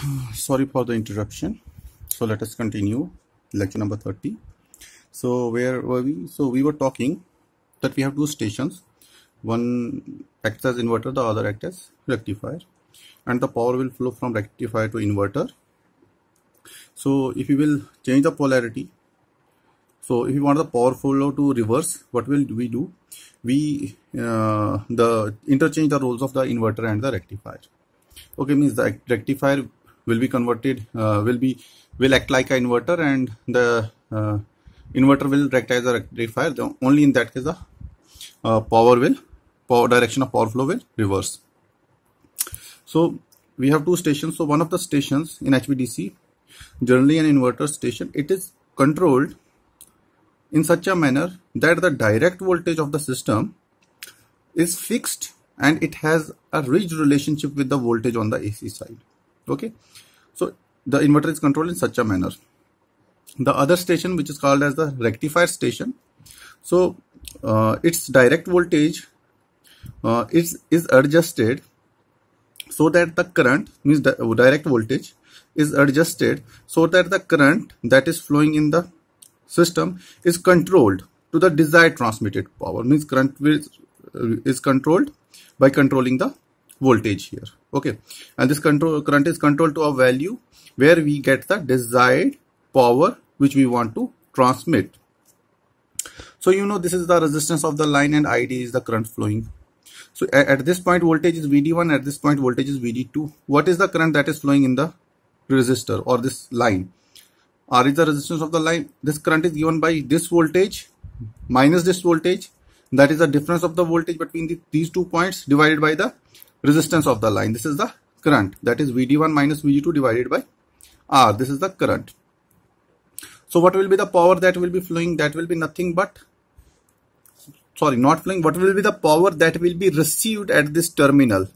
sorry for the interruption so let us continue lecture number 30 so where were we so we were talking that we have two stations one acts as inverter the other acts as rectifier and the power will flow from rectifier to inverter so if you will change the polarity so if you want the power flow to reverse what will we do we uh, the interchange the roles of the inverter and the rectifier okay means the rectifier will be converted uh, will be will act like an inverter and the uh, inverter will rectize the rectifier the, only in that case the uh, power will power direction of power flow will reverse so we have two stations so one of the stations in HVDC generally an inverter station it is controlled in such a manner that the direct voltage of the system is fixed and it has a ridge relationship with the voltage on the AC side okay so the inverter is controlled in such a manner the other station which is called as the rectifier station so uh, its direct voltage uh, is, is adjusted so that the current means the direct voltage is adjusted so that the current that is flowing in the system is controlled to the desired transmitted power means current uh, is controlled by controlling the voltage here okay and this control current is controlled to a value where we get the desired power which we want to transmit so you know this is the resistance of the line and id is the current flowing so at, this point voltage is vd1 at this point voltage is vd2 what is the current that is flowing in the resistor or this line r is the resistance of the line this current is given by this voltage minus this voltage that is the difference of the voltage between the, these two points divided by the resistance of the line. This is the current that is Vd1 minus Vg2 divided by R. This is the current. So what will be the power that will be flowing? That will be nothing but sorry not flowing. What will be the power that will be received at this terminal?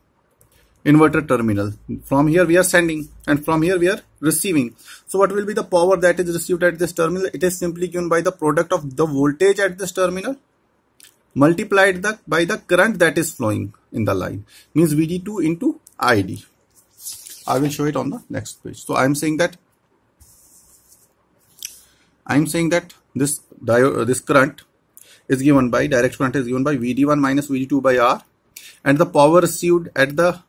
inverter terminal from here we are sending and from here we are receiving so what will be the power that is received at this terminal it is simply given by the product of the voltage at this terminal multiplied the, by the current that is flowing in the line means VD2 into ID. I will show it on the next page. So I am saying that I am saying that this diode, this current is given by direct current is given by VD1 minus VD2 by R and the power received at the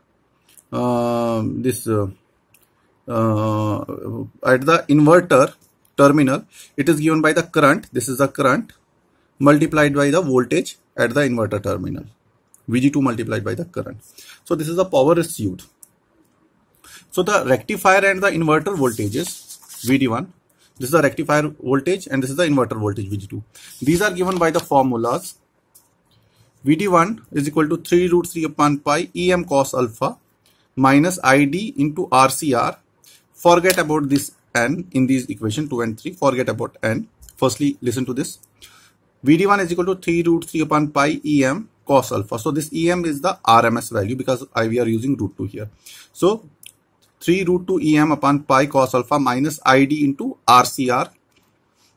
uh, this uh, uh, at the inverter terminal it is given by the current this is the current multiplied by the voltage at the inverter terminal Vg2 multiplied by the current. So this is the power received. So the rectifier and the inverter voltages Vd1. This is the rectifier voltage and this is the inverter voltage Vg2. These are given by the formulas. Vd1 is equal to 3 root 3 upon pi Em cos alpha minus Id into RCR. Forget about this n in these equation 2 and 3. Forget about n. Firstly, listen to this. Vd1 is equal to 3 root 3 upon pi Em cos alpha. So this Em is the RMS value because I, we are using root 2 here. So 3 root 2 Em upon pi cos alpha minus Id into RCR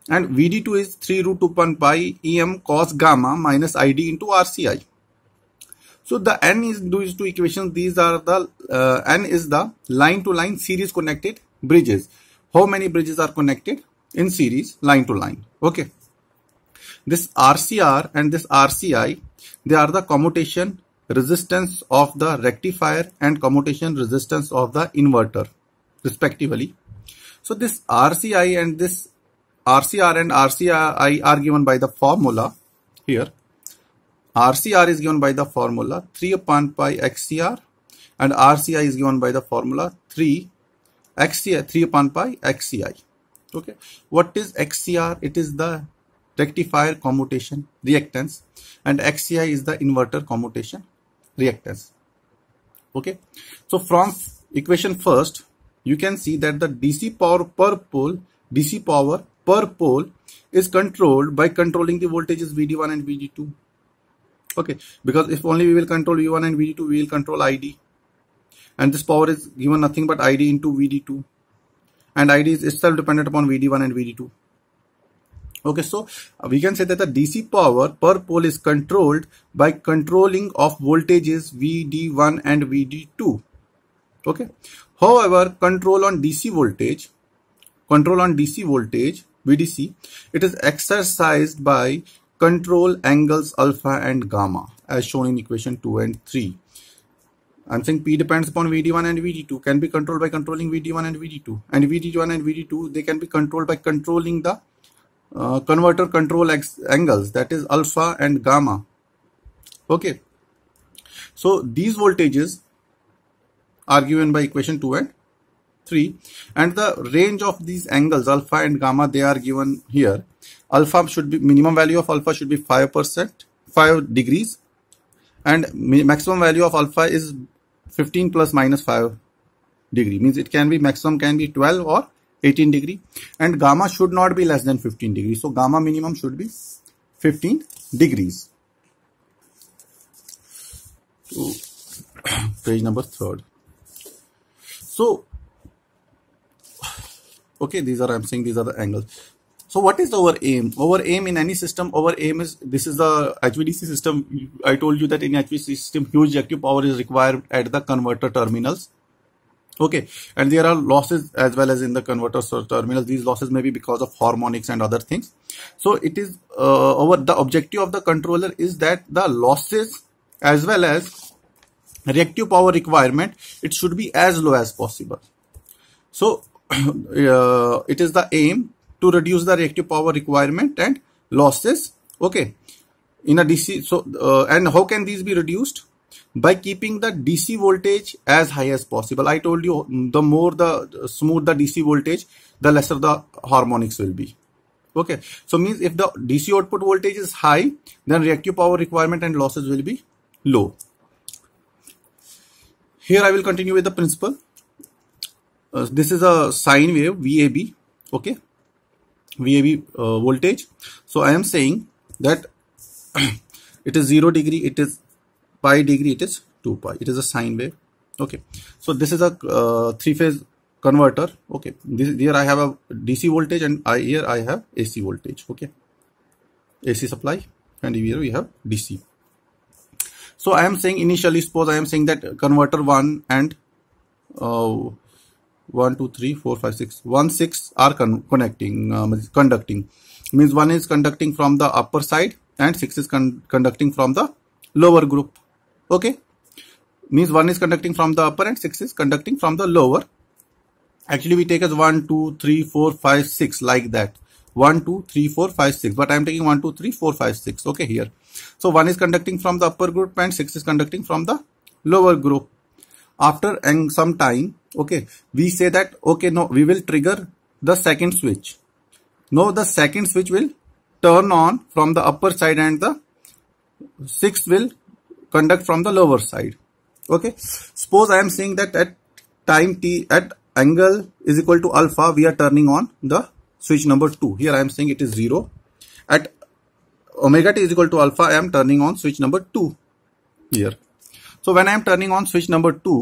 and Vd2 is 3 root 2 upon pi Em cos gamma minus Id into RCI. So the n is these two equations. These are the uh, n is the line to line series connected bridges. How many bridges are connected in series line to line? Okay. This RCR and this RCI, they are the commutation resistance of the rectifier and commutation resistance of the inverter respectively. So this RCI and this RCR and RCI are given by the formula here. RCR is given by the formula 3 upon pi XCR and RCI is given by the formula 3 XCI 3 upon pi XCI. Okay. What is XCR? It is the rectifier commutation reactance and xci is the inverter commutation reactance okay so from equation first you can see that the dc power per pole dc power per pole is controlled by controlling the voltages vd1 and vd2 okay because if only we will control v1 and vd2 we will control id and this power is given nothing but id into vd2 and id is itself dependent upon vd1 and vd2 Okay, so uh, we can say that the DC power per pole is controlled by controlling of voltages VD1 and VD2. Okay. However, control on DC voltage, control on DC voltage, VDC, it is exercised by control angles alpha and gamma as shown in equation 2 and 3. I'm saying P depends upon VD1 and VD2 can be controlled by controlling VD1 and VD2 and VD1 and VD2 they can be controlled by controlling the uh, converter control angles that is alpha and gamma okay so these voltages are given by equation 2 and 3 and the range of these angles alpha and gamma they are given here alpha should be minimum value of alpha should be 5 percent 5 degrees and maximum value of alpha is 15 plus minus 5 degree means it can be maximum can be 12 or 18 degree and gamma should not be less than 15 degree. So gamma minimum should be 15 degrees. page number third. So okay these are I'm saying these are the angles. So what is our aim? Our aim in any system, our aim is this is the HVDC system. I told you that in HVDC system huge active power is required at the converter terminals Okay, and there are losses as well as in the converters or terminals. These losses may be because of harmonics and other things. So it is uh, our the objective of the controller is that the losses as well as reactive power requirement it should be as low as possible. So uh, it is the aim to reduce the reactive power requirement and losses. Okay, in a DC. So uh, and how can these be reduced? by keeping the DC voltage as high as possible. I told you the more the smooth the DC voltage, the lesser the harmonics will be. Okay, so means if the DC output voltage is high, then reactive power requirement and losses will be low. Here I will continue with the principle. Uh, this is a sine wave VAB, okay, VAB uh, voltage. So I am saying that it is 0 degree, it is pi degree it is 2 pi it is a sine wave okay so this is a uh, three phase converter okay this here i have a dc voltage and i here i have ac voltage okay ac supply and here we have dc so i am saying initially suppose i am saying that converter 1 and uh, 1 2 3 4 5 6 1 6 are con connecting uh, conducting means one is conducting from the upper side and six is con conducting from the lower group okay means one is conducting from the upper and six is conducting from the lower actually we take as one two three four five six like that one two three four five six but i am taking one two three four five six okay here so one is conducting from the upper group and six is conducting from the lower group after and some time okay we say that okay no we will trigger the second switch no the second switch will turn on from the upper side and the sixth will conduct from the lower side okay suppose i am saying that at time t at angle is equal to alpha we are turning on the switch number 2 here i am saying it is 0 at omega t is equal to alpha i am turning on switch number 2 here so when i am turning on switch number 2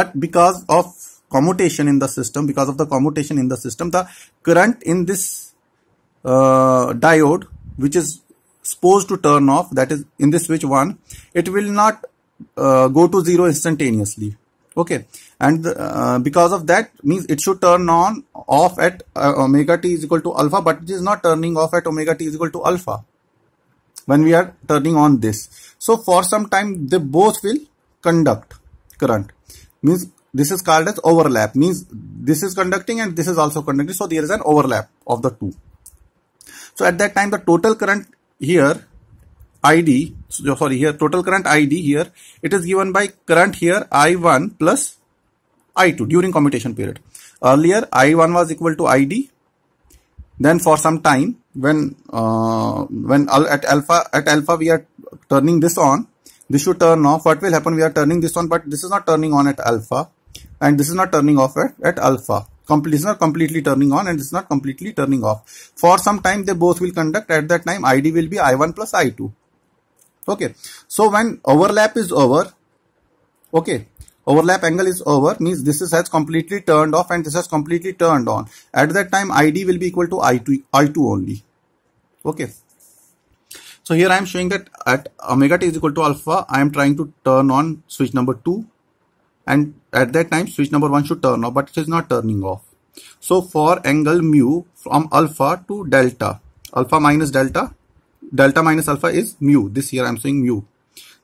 but because of commutation in the system because of the commutation in the system the current in this uh, diode which is supposed to turn off that is in this switch 1 it will not uh, go to 0 instantaneously okay and uh, because of that means it should turn on off at uh, omega t is equal to alpha but it is not turning off at omega t is equal to alpha when we are turning on this so for some time they both will conduct current means this is called as overlap means this is conducting and this is also conducting so there is an overlap of the two so at that time the total current here id so sorry here total current id here it is given by current here i1 plus i2 during commutation period earlier i1 was equal to id then for some time when uh, when at alpha at alpha we are turning this on this should turn off what will happen we are turning this on but this is not turning on at alpha and this is not turning off at, at alpha Complete, it's not completely turning on and it's not completely turning off. For some time they both will conduct at that time ID will be I1 plus I2. Okay. So when overlap is over, okay, overlap angle is over means this is has completely turned off and this has completely turned on. At that time ID will be equal to I2, I2 only. Okay. So here I am showing that at omega t is equal to alpha, I am trying to turn on switch number 2 and at that time switch number 1 should turn off but it is not turning off. So for angle mu from alpha to delta, alpha minus delta, delta minus alpha is mu. This here I am saying mu.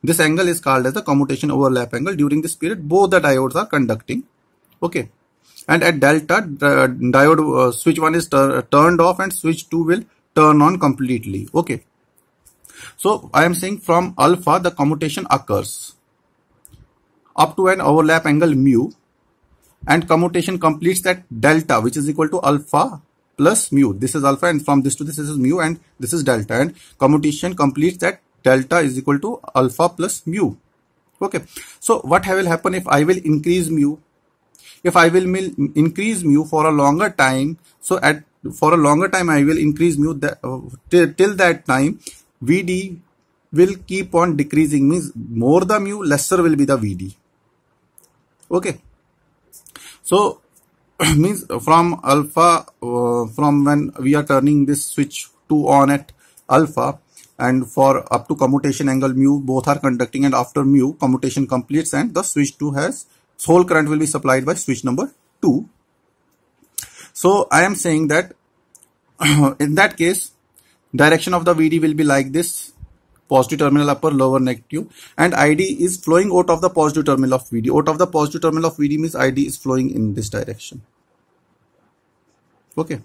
This angle is called as the commutation overlap angle. During this period both the diodes are conducting. Okay. And at delta, diode uh, switch 1 is turned off and switch 2 will turn on completely. Okay. So I am saying from alpha the commutation occurs up to an overlap angle mu and commutation completes that delta which is equal to alpha plus mu. This is alpha and from this to this, this is mu and this is delta and commutation completes that delta is equal to alpha plus mu. Okay. So what will happen if I will increase mu? If I will increase mu for a longer time, so at for a longer time I will increase mu that, uh, till, till that time VD will keep on decreasing means more the mu lesser will be the VD okay so means from alpha uh, from when we are turning this switch 2 on at alpha and for up to commutation angle mu both are conducting and after mu commutation completes and the switch 2 has whole current will be supplied by switch number 2 so i am saying that in that case direction of the vd will be like this positive terminal upper lower neck tube and id is flowing out of the positive terminal of vd out of the positive terminal of vd means id is flowing in this direction okay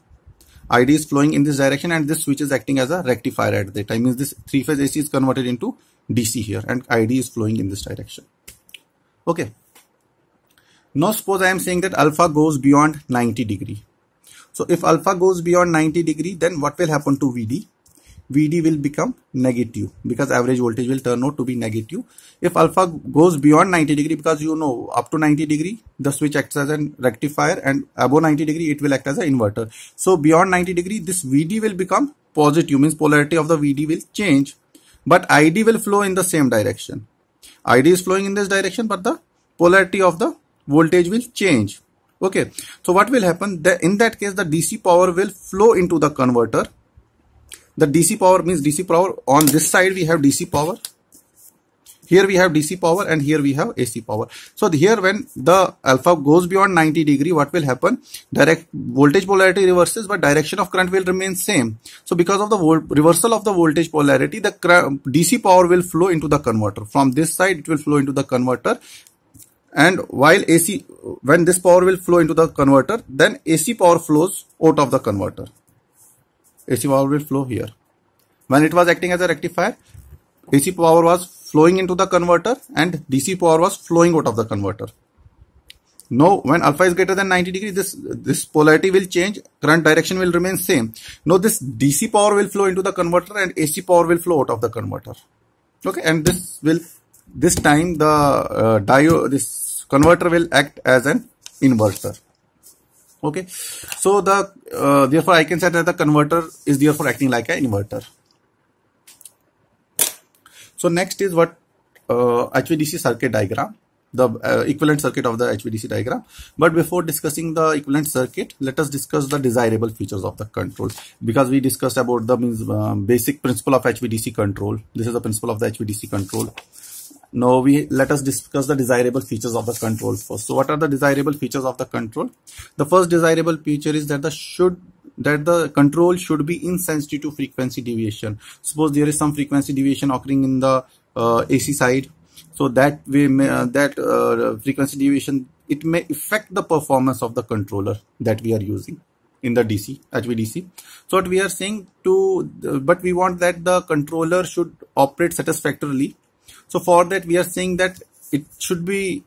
id is flowing in this direction and this switch is acting as a rectifier at that time means this three phase ac is converted into dc here and id is flowing in this direction okay now suppose i am saying that alpha goes beyond 90 degree so if alpha goes beyond 90 degree then what will happen to vd Vd will become negative because average voltage will turn out to be negative. If alpha goes beyond 90 degree because you know up to 90 degree the switch acts as an rectifier and above 90 degree it will act as an inverter. So beyond 90 degree this Vd will become positive means polarity of the Vd will change but Id will flow in the same direction. Id is flowing in this direction but the polarity of the voltage will change okay so what will happen the, in that case the dc power will flow into the converter the DC power means DC power on this side we have DC power here we have DC power and here we have AC power so here when the alpha goes beyond 90 degree what will happen direct voltage polarity reverses but direction of current will remain same so because of the reversal of the voltage polarity the DC power will flow into the converter from this side it will flow into the converter and while AC when this power will flow into the converter then AC power flows out of the converter AC power will flow here. When it was acting as a rectifier, AC power was flowing into the converter and DC power was flowing out of the converter. Now, when alpha is greater than 90 degree, this, this polarity will change, current direction will remain same. Now, this DC power will flow into the converter and AC power will flow out of the converter. Okay, and this will, this time the uh, diode, this converter will act as an inverter okay so the uh, therefore i can say that the converter is therefore acting like an inverter so next is what uh, hvdc circuit diagram the uh, equivalent circuit of the hvdc diagram but before discussing the equivalent circuit let us discuss the desirable features of the control because we discussed about the means, um, basic principle of hvdc control this is the principle of the hvdc control now we let us discuss the desirable features of the control first. So what are the desirable features of the control? The first desirable feature is that the should that the control should be insensitive to frequency deviation. Suppose there is some frequency deviation occurring in the uh, AC side. So that way may, uh, that uh, frequency deviation it may affect the performance of the controller that we are using in the DC HVDC. So what we are saying to but we want that the controller should operate satisfactorily so for that we are saying that it should be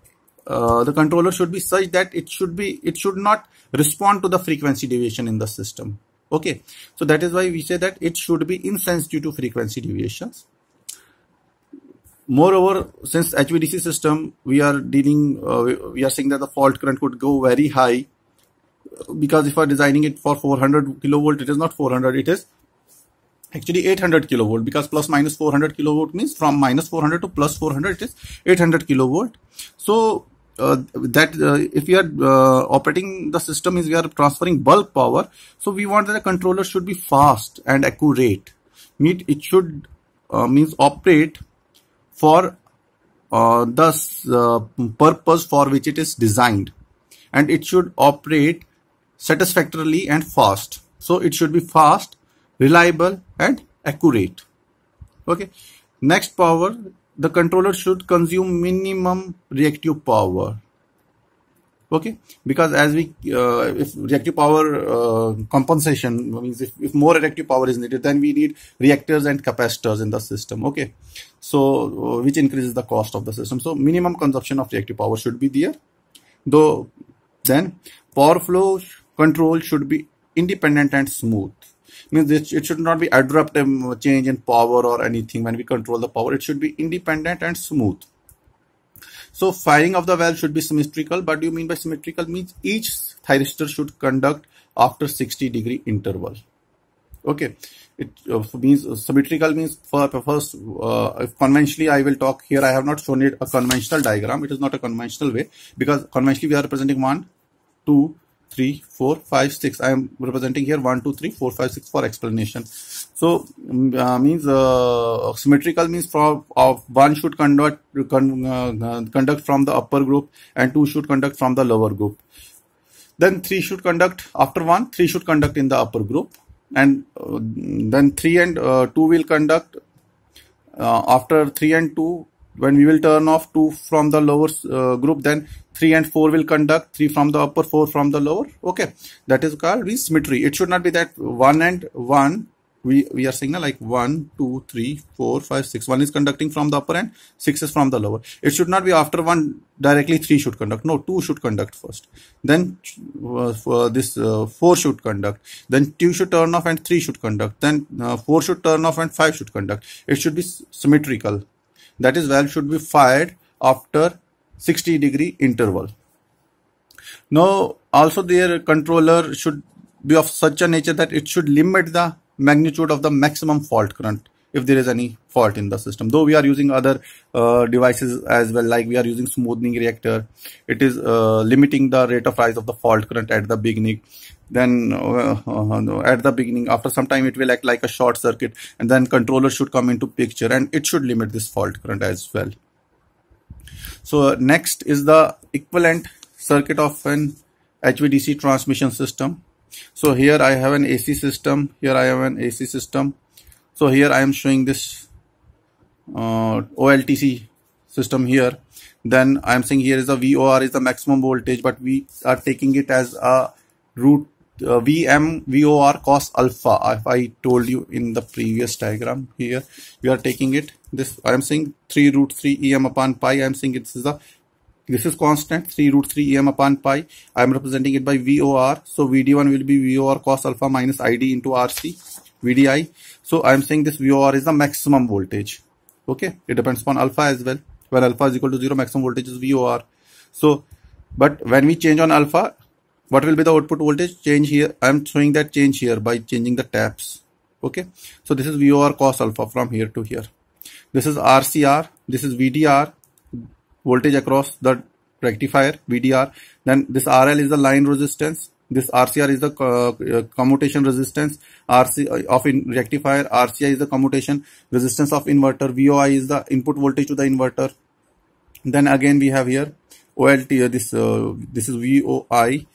uh, the controller should be such that it should be it should not respond to the frequency deviation in the system. Okay, so that is why we say that it should be insensitive to frequency deviations. Moreover, since HVDC system we are dealing uh, we are saying that the fault current could go very high because if we are designing it for 400 kilovolt it is not 400 it is actually 800 kilovolt because plus minus 400 kilovolt means from minus 400 to plus 400 it is 800 kilovolt so uh, that uh, if you are uh, operating the system is we are transferring bulk power so we want that the controller should be fast and accurate Meet it should uh, means operate for uh, the uh, purpose for which it is designed and it should operate satisfactorily and fast so it should be fast reliable and accurate okay next power the controller should consume minimum reactive power okay because as we uh, if reactive power uh, compensation means if, if more reactive power is needed then we need reactors and capacitors in the system okay so uh, which increases the cost of the system so minimum consumption of reactive power should be there though then power flow control should be independent and smooth means it, it should not be abrupt um, change in power or anything when we control the power it should be independent and smooth so firing of the valve should be symmetrical but you mean by symmetrical means each thyristor should conduct after 60 degree interval okay it uh, means uh, symmetrical means for first uh, if conventionally i will talk here i have not shown it a conventional diagram it is not a conventional way because conventionally we are representing one two 3 4 5 6 i am representing here 1 2 3 4 5 6 for explanation so mm, uh, means uh, symmetrical means from of one should conduct con, uh, conduct from the upper group and two should conduct from the lower group then three should conduct after one three should conduct in the upper group and uh, then three and uh, two will conduct uh, after three and two when we will turn off two from the lower uh, group then three and four will conduct three from the upper four from the lower okay that is called symmetry it should not be that one and one we we are saying like one two three four five six one is conducting from the upper end six is from the lower it should not be after one directly three should conduct no two should conduct first then uh, uh this uh, four should conduct then two should turn off and three should conduct then uh, four should turn off and five should conduct it should be symmetrical that is valve should be fired after 60 degree interval. Now also their controller should be of such a nature that it should limit the magnitude of the maximum fault current if there is any fault in the system though we are using other uh, devices as well like we are using smoothing reactor it is uh, limiting the rate of rise of the fault current at the beginning then uh, at the beginning after some time it will act like a short circuit and then controller should come into picture and it should limit this fault current as well so uh, next is the equivalent circuit of an HVDC transmission system so here I have an AC system here I have an AC system so here I am showing this uh, OLTC system here then I am saying here is the VOR is the maximum voltage but we are taking it as a root uh, Vm Vor cos alpha if I told you in the previous diagram here we are taking it this I am saying 3 root 3 Em upon pi I am saying this is the this is constant 3 root 3 Em upon pi I am representing it by Vor so VD1 will be Vor cos alpha minus ID into RC VDI so I am saying this Vor is the maximum voltage okay it depends upon alpha as well when alpha is equal to 0 maximum voltage is Vor so but when we change on alpha what will be the output voltage change here i'm showing that change here by changing the taps okay so this is vor cos alpha from here to here this is rcr this is vdr voltage across the rectifier vdr then this rl is the line resistance this rcr is the uh, uh commutation resistance rc uh, of in rectifier rci is the commutation resistance of inverter voi is the input voltage to the inverter then again we have here olt uh, this uh, this is voi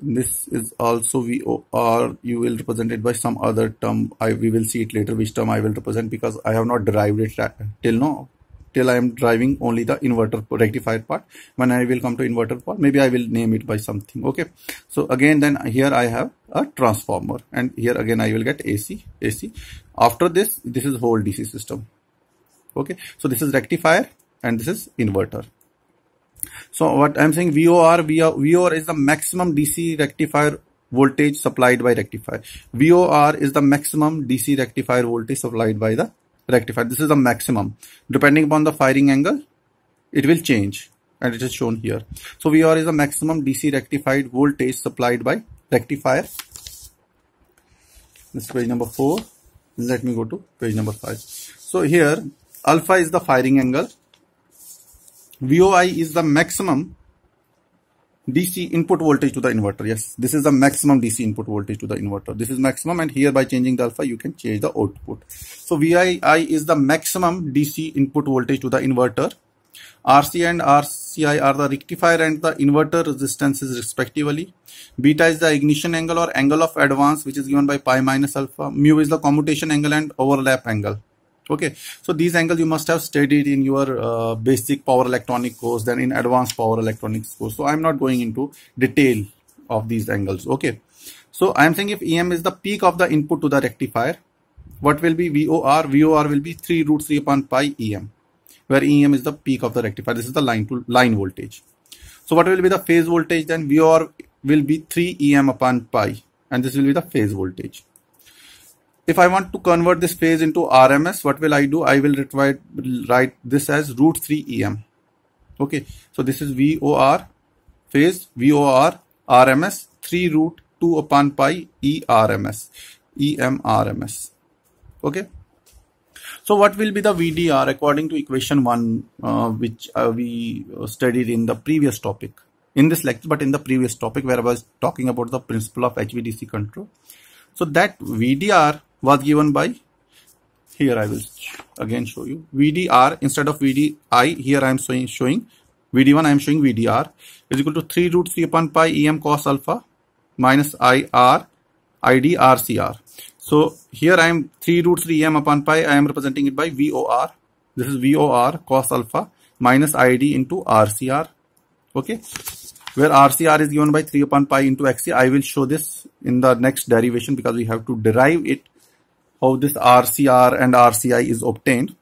this is also VOR you will represent it by some other term I we will see it later which term I will represent because I have not derived it till now till I am driving only the inverter rectifier part when I will come to inverter part maybe I will name it by something okay so again then here I have a transformer and here again I will get AC AC after this this is whole DC system okay so this is rectifier and this is inverter so what I'm saying VOR, VOR is the maximum DC rectifier voltage supplied by rectifier. VOR is the maximum DC rectifier voltage supplied by the rectifier. This is the maximum. Depending upon the firing angle, it will change and it is shown here. So VOR is the maximum DC rectified voltage supplied by rectifier. This is page number 4. Let me go to page number 5. So here alpha is the firing angle VOI is the maximum DC input voltage to the inverter. Yes, this is the maximum DC input voltage to the inverter. This is maximum and here by changing the alpha, you can change the output. So VII is the maximum DC input voltage to the inverter. RC and RCI are the rectifier and the inverter resistances respectively. Beta is the ignition angle or angle of advance which is given by pi minus alpha. Mu is the commutation angle and overlap angle okay so these angles you must have studied in your uh, basic power electronic course then in advanced power electronics course so i'm not going into detail of these angles okay so i am saying if em is the peak of the input to the rectifier what will be vor vor will be 3 root 3 upon pi em where em is the peak of the rectifier this is the line to line voltage so what will be the phase voltage then vor will be 3 em upon pi and this will be the phase voltage if I want to convert this phase into RMS, what will I do? I will write, write this as root 3 EM. Okay, so this is VOR phase, VOR, RMS, 3 root 2 upon pi ERMS, EMRMS. Okay. So what will be the VDR according to equation 1 uh, which uh, we uh, studied in the previous topic, in this lecture but in the previous topic where I was talking about the principle of HVDC control. So that VDR was given by here I will again show you VDR instead of VDI here I am showing, showing VD1 I am showing VDR is equal to 3 root C upon pi EM cos alpha minus IR RCR. So here I am 3 root 3 EM upon pi I am representing it by VOR this is VOR cos alpha minus ID into RCR okay where RCR is given by 3 upon pi into XC I will show this in the next derivation because we have to derive it how this RCR and RCI is obtained.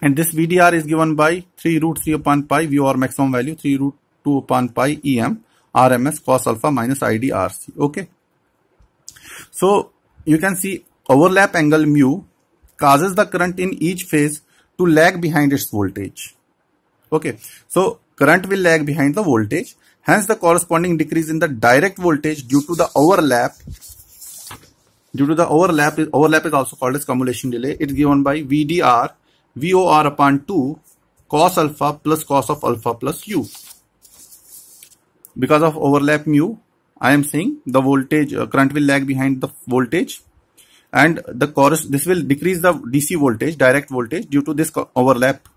And this VDR is given by 3 root 3 upon pi V or maximum value 3 root 2 upon pi EM RMS cos alpha minus ID RC. Okay. So you can see overlap angle mu causes the current in each phase to lag behind its voltage. Okay. So current will lag behind the voltage. Hence the corresponding decrease in the direct voltage due to the overlap Due to the overlap, overlap is also called as cumulation delay. It's given by VDR, VOR upon 2 cos alpha plus cos of alpha plus u. Because of overlap mu, I am saying the voltage uh, current will lag behind the voltage and the chorus this will decrease the DC voltage direct voltage due to this overlap.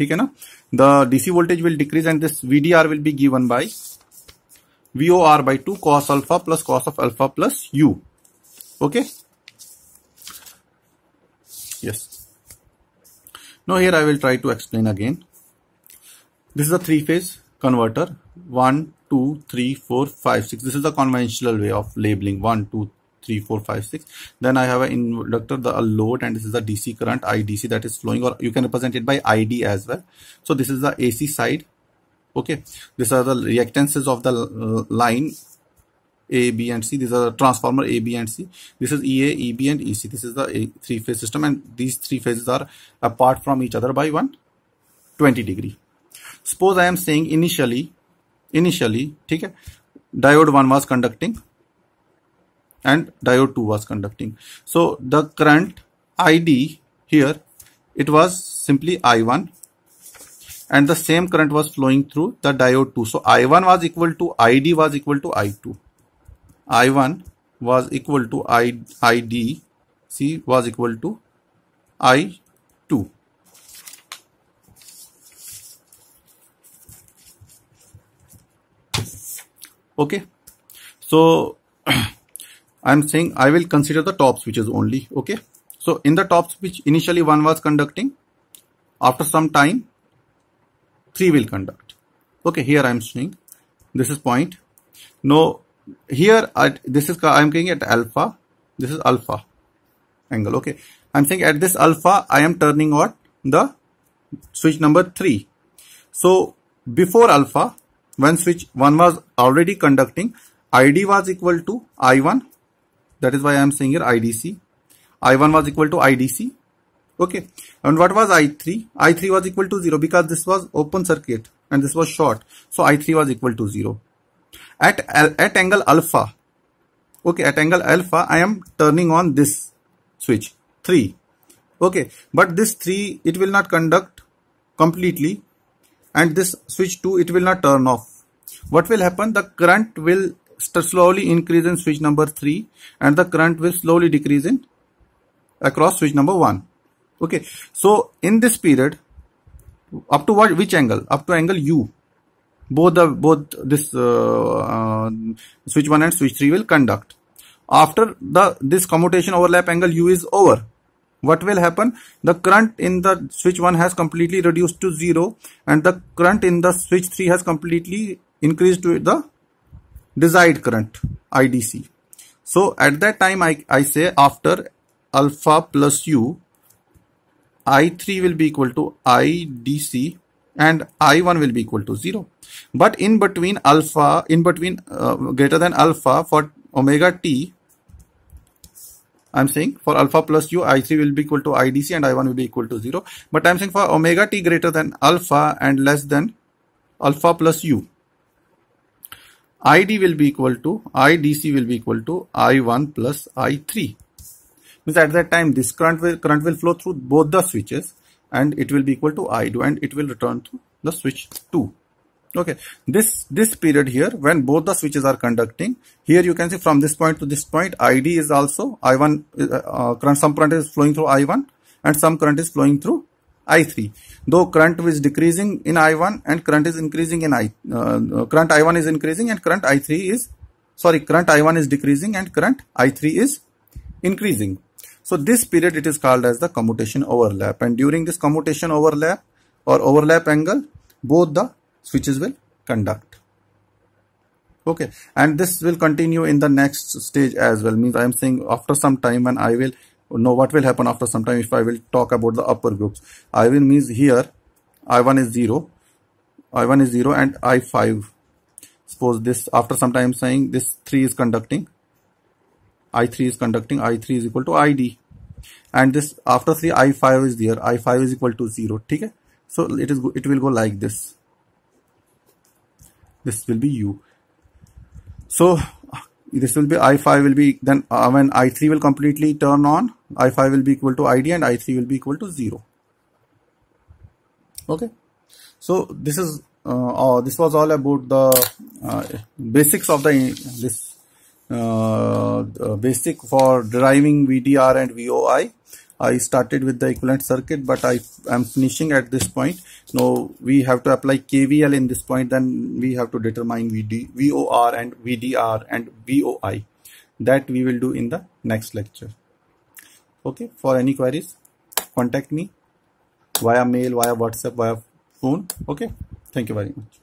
Okay, na the DC voltage will decrease, and this VDR will be given by VOR by two cos alpha plus cos of alpha plus u okay yes now here I will try to explain again this is a three phase converter 1 2 3 4 5 6 this is the conventional way of labeling 1 2 3 4 5 6 then i have an inductor the load and this is the dc current idc that is flowing or you can represent it by id as well so this is the ac side okay these are the reactances of the line a, B and C. These are the transformer A, B and C. This is EA, EB and EC. This is the three phase system and these three phases are apart from each other by 120 degree. Suppose I am saying initially, initially, okay, diode 1 was conducting and diode 2 was conducting. So the current ID here, it was simply I1 and the same current was flowing through the diode 2. So I1 was equal to ID was equal to I2. I1 was equal to I, ID, C was equal to I2. Okay, so I'm saying I will consider the top switches only. Okay, so in the top switch, initially one was conducting, after some time, three will conduct. Okay, here I'm saying this is point. Now here at, this is I'm going at alpha this is alpha angle okay I'm saying at this alpha I am turning what the switch number 3 so before alpha when switch 1 was already conducting ID was equal to I1 that is why I am saying here IDC I1 was equal to IDC okay and what was I3 I3 was equal to 0 because this was open circuit and this was short so I3 was equal to 0 at at angle alpha okay at angle alpha i am turning on this switch 3 okay but this 3 it will not conduct completely and this switch 2 it will not turn off what will happen the current will slowly increase in switch number 3 and the current will slowly decrease in across switch number 1 okay so in this period up to what which angle up to angle u both the both this uh, uh, switch 1 and switch 3 will conduct after the this commutation overlap angle u is over what will happen the current in the switch 1 has completely reduced to 0 and the current in the switch 3 has completely increased to the desired current idc so at that time i i say after alpha plus u i3 will be equal to idc and i1 will be equal to 0 but in between alpha in between uh, greater than alpha for omega t I'm saying for alpha plus u, i3 will be equal to idc and i1 will be equal to 0. But I'm saying for omega t greater than alpha and less than alpha plus u, id will be equal to idc will be equal to i1 plus i3. Means at that time this current will, current will flow through both the switches and it will be equal to i do and it will return to the switch 2 okay this this period here when both the switches are conducting here you can see from this point to this point id is also i1 uh, uh, current some current is flowing through i1 and some current is flowing through i3 though current is decreasing in i1 and current is increasing in i uh, uh current i1 is increasing and current i3 is sorry current i1 is decreasing and current i3 is increasing so this period it is called as the commutation overlap and during this commutation overlap or overlap angle both the switches will conduct. Okay and this will continue in the next stage as well means I am saying after some time and I will know what will happen after some time if I will talk about the upper groups. I will means here I1 is 0 I1 is 0 and I5 suppose this after some time saying this 3 is conducting i3 is conducting i3 is equal to id and this after 3 i5 is there i5 is equal to 0 okay so it is it will go like this this will be u so this will be i5 will be then uh, when i3 will completely turn on i5 will be equal to id and i3 will be equal to 0 okay so this is uh, uh, this was all about the uh, basics of the this uh, uh, basic for deriving VDR and VOI. I started with the equivalent circuit but I am finishing at this point. Now we have to apply KVL in this point then we have to determine VD, VOR and VDR and VOI. That we will do in the next lecture. Okay, for any queries, contact me via mail, via WhatsApp, via phone. Okay, thank you very much.